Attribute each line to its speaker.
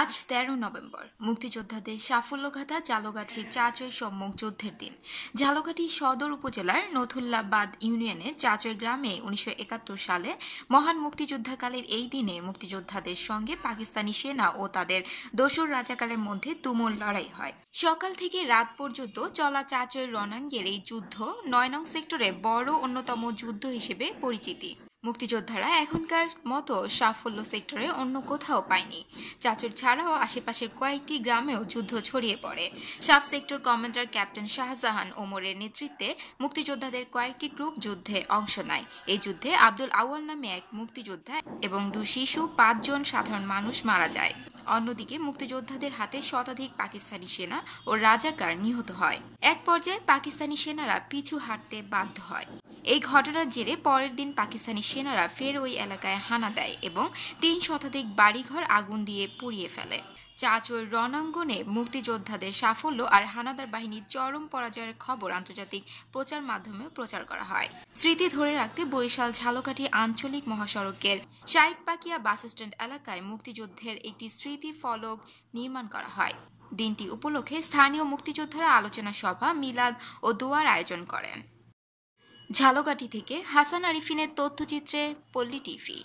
Speaker 1: আজ ১৩ নভেম্বর মুক্তিযোদ্ধাদের সাফল্যঘাতা জালগাঠির চাচয় সম্মুখ যুদ্ধের দিন জালগাঠি সদর উপজেলার নথুল্লাবাদ ইউনিয়নের চাচয় গ্রামে উনিশশো সালে মহান মুক্তিযোদ্ধাকালের এই দিনে মুক্তিযোদ্ধাদের সঙ্গে পাকিস্তানি সেনা ও তাদের দোসর রাজাকারের মধ্যে তুমুল লড়াই হয় সকাল থেকে রাত পর্যন্ত চলা চাচয় রণাঙ্গের এই যুদ্ধ নয় নং সেক্টরে বড় অন্যতম যুদ্ধ হিসেবে পরিচিতি মুক্তিযোদ্ধারা এখনকার মতো সাফল্য সেক্টরে অন্য কোথাও পায়নি চাচুর ছাড়াও আশেপাশের কয়েকটি গ্রামেও যুদ্ধ ছড়িয়ে পড়ে সাফ সেক্টর কমান্ডার ক্যাপ্টেন শাহজাহান ওমরের নেতৃত্বে মুক্তিযোদ্ধাদের কয়েকটি গ্রুপ যুদ্ধে অংশ নেয় এই যুদ্ধে আব্দুল আউয়াল নামে এক মুক্তিযোদ্ধা এবং দু শিশু পাঁচজন সাধারণ মানুষ মারা যায় অন্যদিকে মুক্তিযোদ্ধাদের হাতে শতাধিক পাকিস্তানি সেনা ও রাজাকার নিহত হয় এক পর্যায়ে পাকিস্তানি সেনারা পিছু হাঁটতে বাধ্য হয় এই ঘটনার জেরে পরের দিন পাকিস্তানি সেনারা ফের ওই এলাকায় হানা দেয় এবং তিন শতাধিক বাড়িঘর আগুন দিয়ে পুড়িয়ে ফেলে চাচোর রণাঙ্গনে মুক্তিযোদ্ধাদের সাফল্য আর হানাদার বাহিনীর চরম পরাজয়ের খবর আন্তর্জাতিক প্রচার মাধ্যমে প্রচার করা হয় স্মৃতি ধরে রাখতে বরিশাল ঝালকাঠি আঞ্চলিক মহাসড়কের পাকিয়া বাস স্ট্যান্ড এলাকায় মুক্তিযুদ্ধের একটি স্মৃতি ফলক নির্মাণ করা হয় দিনটি উপলক্ষে স্থানীয় মুক্তিযোদ্ধারা আলোচনা সভা মিলাদ ও দোয়ার আয়োজন করেন ঝালকাঠি থেকে হাসান আরিফিনের তথ্যচিত্রে পল্লী টিভি